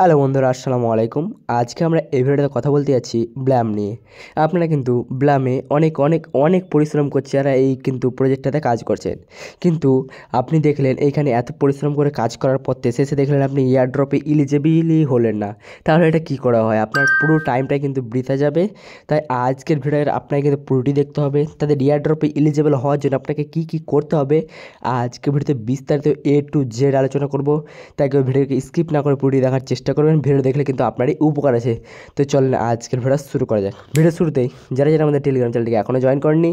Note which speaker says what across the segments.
Speaker 1: hello বন্ধুরা আসসালামু আলাইকুম আজকে আমরা এই ভিডিওতে কথা বলতে যাচ্ছি ব্ল্যাম নিয়ে আপনারা কিন্তু ব্ল্যামে অনেক অনেক অনেক পরিশ্রম করছে যারা এই কিন্তু প্রজেক্টটাতে কাজ করছেন কিন্তু আপনি দেখলেন এইখানে এত পরিশ্রম করে কাজ করার পর শেষে দেখলেন আপনি ড্রপে ইলিজেবিলি হলেন না তাহলে এটা কি করা হয় আপনার পুরো টাইমটা কিন্তু বৃথা যাবে তাই আজকের ভিডিওর আপনাকে কিন্তু পুরোটি দেখতে হবে তাদের ড্রপে ইলিজেবল হওয়ার জন্য আপনাকে কি কি করতে হবে আজকে ভিডিওতে বিস্তারিত এ টু জেড আলোচনা করব তাই কেউ ভিডিওকে স্কিপ না করে পুরোটি দেখার চেষ্টা চেষ্টা করবেন ভিডিও দেখলে কিন্তু আপনারই উপকার আছে তো চলেন আজকের ভিডিও শুরু করা যাক ভিডিও শুরুতেই যারা যারা আমাদের টেলিগ্রাম চ্যানেলটিকে এখনও জয়েন করেননি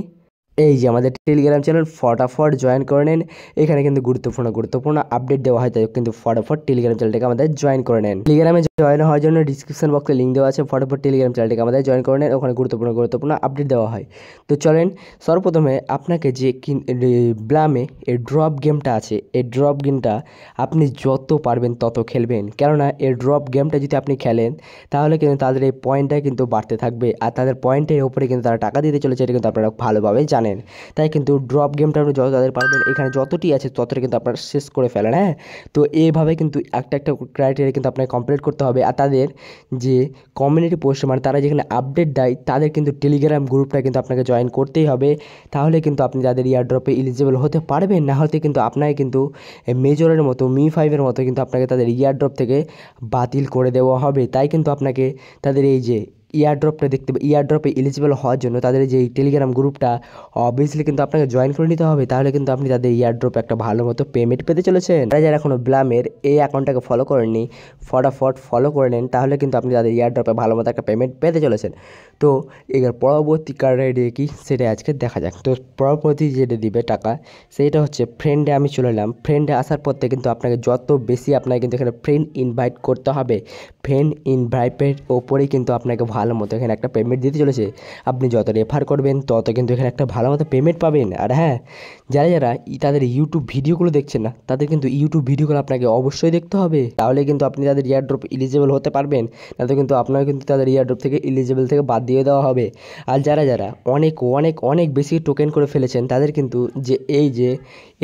Speaker 1: এই যে আমাদের টেলিগ্রাম চ্যানেল ফটাফট জয়েন করে নেন এখানে কিন্তু গুরুত্বপূর্ণ গুরুত্বপূর্ণ আপডেট দেওয়া হয় তাই কিন্তু ফটাফট টেলিগ্রাম চ্যানেলটাকে আমাদের জয়েন করে নেন টেলিগ্রামে জয়েন হওয়ার জন্য ডিসক্রিপশন বক্সে লিঙ্ক দেওয়া আছে ফটাফট টেলিগ্রাম চ্যানেলটাকে আমাদের জয়েন করে নেন ওখানে গুরুত্বপূর্ণ গুরুত্বপূর্ণ আপডেট দেওয়া হয় তো চলেন সর্বপ্রথমে আপনাকে যে ব্লামে এই ড্রপ গেমটা আছে এই ড্রপ গেমটা আপনি যত পারবেন তত খেলবেন কেননা এই ড্রপ গেমটা যদি আপনি খেলেন তাহলে কিন্তু তাদের এই পয়েন্টটা কিন্তু বাড়তে থাকবে আর তাদের পয়েন্টের ওপরে কিন্তু তারা টাকা দিতে চলেছে এটা কিন্তু আপনারা ভালোভাবে জানেন জানেন তাই কিন্তু ড্রপ গেমটা আপনি যত তাদের পারবেন এখানে যতটি আছে ততটা কিন্তু আপনার শেষ করে ফেলেন হ্যাঁ তো এভাবে কিন্তু একটা একটা ক্রাইটেরিয়া কিন্তু আপনাকে কমপ্লিট করতে হবে আর তাদের যে কমিউনিটি পোস্ট মানে তারা যেখানে আপডেট দেয় তাদের কিন্তু টেলিগ্রাম গ্রুপটা কিন্তু আপনাকে জয়েন করতেই হবে তাহলে কিন্তু আপনি তাদের ড্রপে ইলিজিবল হতে পারবেন না হতে কিন্তু আপনাকে কিন্তু মেজরের মতো মি ফাইভের মতো কিন্তু আপনাকে তাদের ইয়ার ড্রপ থেকে বাতিল করে দেওয়া হবে তাই কিন্তু আপনাকে তাদের এই যে ইয়ারড্রপটা দেখতে ইয়ারড্রপে এলিজিবল হওয়ার জন্য তাদের যে টেলিগ্রাম গ্রুপটা অবভিয়াসলি কিন্তু আপনাকে জয়েন করে নিতে হবে তাহলে কিন্তু আপনি তাদের ইয়ারড্রপে একটা ভালো মতো পেমেন্ট পেতে চলেছেন তারা যারা এখনও ব্লামের এই অ্যাকাউন্টটাকে ফলো করেননি ফটাফট ফলো করে নেন তাহলে কিন্তু আপনি তাদের ইয়ারড্রপে ভালো মতো একটা পেমেন্ট পেতে চলেছেন তো এবার পরবর্তী কার্ডে কি সেটা আজকে দেখা যাক তো পরবর্তী যেটা দিবে টাকা সেইটা হচ্ছে ফ্রেন্ডে আমি চলে এলাম ফ্রেন্ডে আসার পর থেকে কিন্তু আপনাকে যত বেশি আপনাকে কিন্তু এখানে ফ্রেন্ড ইনভাইট করতে হবে ফ্রেন্ড ইনভাইটের ওপরেই কিন্তু আপনাকে ভালো ভালো মতো এখানে একটা পেমেন্ট দিতে চলেছে আপনি যত রেফার করবেন তত কিন্তু এখানে একটা ভালো মতো পেমেন্ট পাবেন আর হ্যাঁ যারা যারা তাদের ইউটিউব ভিডিওগুলো দেখছেন না তাদের কিন্তু ইউটিউব ভিডিওগুলো আপনাকে অবশ্যই দেখতে হবে তাহলে কিন্তু আপনি তাদের ইয়ার ড্রপ ইলিজেবল হতে পারবেন না তো কিন্তু আপনার কিন্তু তাদের ইয়ার ড্রপ থেকে ইলিজেবল থেকে বাদ দিয়ে দেওয়া হবে আর যারা যারা অনেক অনেক অনেক বেশি টোকেন করে ফেলেছেন তাদের কিন্তু যে এই যে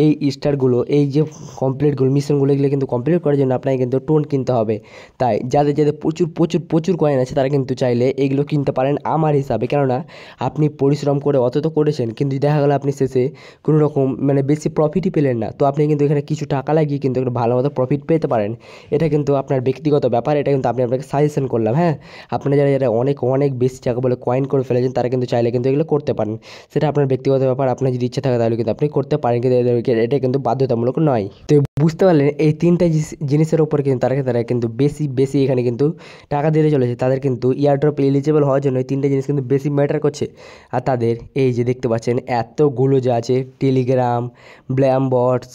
Speaker 1: এই স্টারগুলো এই যে কমপ্লিটগুলো মিশনগুলো এগুলো কিন্তু কমপ্লিট করার জন্য আপনাকে কিন্তু টোন কিনতে হবে তাই যাদের যাদের প্রচুর প্রচুর প্রচুর কয়েন আছে তারা কিন্তু চাইলে এগুলো কিনতে পারেন আমার হিসাবে কেননা আপনি পরিশ্রম করে অত তো করেছেন কিন্তু দেখা গেলো আপনি শেষে কোনো রকম মানে বেশি প্রফিটই পেলেন না তো আপনি কিন্তু এখানে কিছু টাকা লাগিয়ে কিন্তু একটু ভালো মতো প্রফিট পেতে পারেন এটা কিন্তু আপনার ব্যক্তিগত ব্যাপার এটা কিন্তু আপনি আপনাকে সাজেশন করলাম হ্যাঁ আপনি যারা যারা অনেক অনেক বেশি টাকা বলে কয়েন করে ফেলেছেন তারা কিন্তু চাইলে কিন্তু এগুলো করতে পারেন সেটা আপনার ব্যক্তিগত ব্যাপার আপনার যদি ইচ্ছা থাকে তাহলে কিন্তু আপনি করতে পারেন কিন্তু এটা কিন্তু বাধ্যতামূলক নয় তো বুঝতে পারলেন এই তিনটা জিনিসের ওপর কিন্তু তারা তারা কিন্তু বেশি বেশি এখানে কিন্তু টাকা দিতে চলেছে তাদের কিন্তু ইয়ারড্রপ এলিজেবল হওয়ার জন্য এই তিনটা জিনিস কিন্তু বেশি ম্যাটার করছে আর তাদের এই যে দেখতে পাচ্ছেন এতগুলো যে আছে টেলিগ্রাম বটস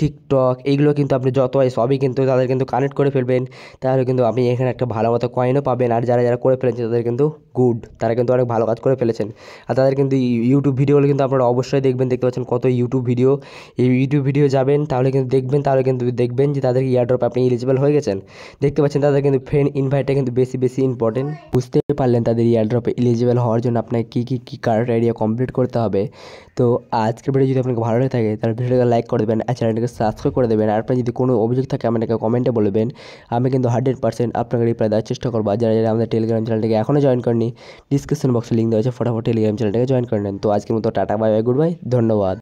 Speaker 1: টিকটক এইগুলো কিন্তু আপনি যত হয় সবই কিন্তু তাদের কিন্তু কানেক্ট করে ফেলবেন তাহলে কিন্তু আপনি এখানে একটা ভালো মতো কয়েনও পাবেন আর যারা যারা করে ফেলেছেন তাদের কিন্তু গুড তারা কিন্তু অনেক ভালো কাজ করে ফেলেছেন আর তাদের কিন্তু ইউটিউব ভিডিওগুলো কিন্তু আপনারা অবশ্যই দেখবেন দেখতে পাচ্ছেন কত ইউটিউব ভিডিও এই ইউটিউব ভিডিও যাবেন তাহলে কিন্তু দেখবেন তাহলে কিন্তু দেখবেন যে তাদের ইয়ারড্রপ আপনি এলিজিবল হয়ে গেছেন দেখতে পাচ্ছেন তাদের কিন্তু ফ্রেন্ড ইনভাইটটা কিন্তু বেশি বেশি ইম্পর্টেন্ট বুঝতে পারলেন তাদের ইয়ারড্রপে এলিজিবল হওয়ার জন্য আপনাকে কী কী কী এরিয়া কমপ্লিট করতে হবে তো আজকের ভিডিও যদি আপনাকে ভালো লাগে থাকে তাহলে ভিডিওটা লাইক করে দেবেন আর চ্যানেলটাকে চ্যানেলটিকে সাবস্ক্রাইব করে দেবেন আর আপনার যদি কোনো অভিযোগ থাকে আমাকে কমেন্টে বলবেন আমি কিন্তু হান্ড্রেড পার্সেন্ট আপনাকে রিপ্লাই দেওয়ার চেষ্টা করবো যারা যারা আমাদের টেলিগ্রাম চ্যানেলটাকে এখনও জয়েন করেনি ডিসক্রিপশন বক্সে লিঙ্ক দেওয়া আছে ফটাফট টেলিগ্রাম চ্যানেলটাকে জয়েন করে নেন তো আজকের মতো tata bye bye goodbye ধন্যবাদ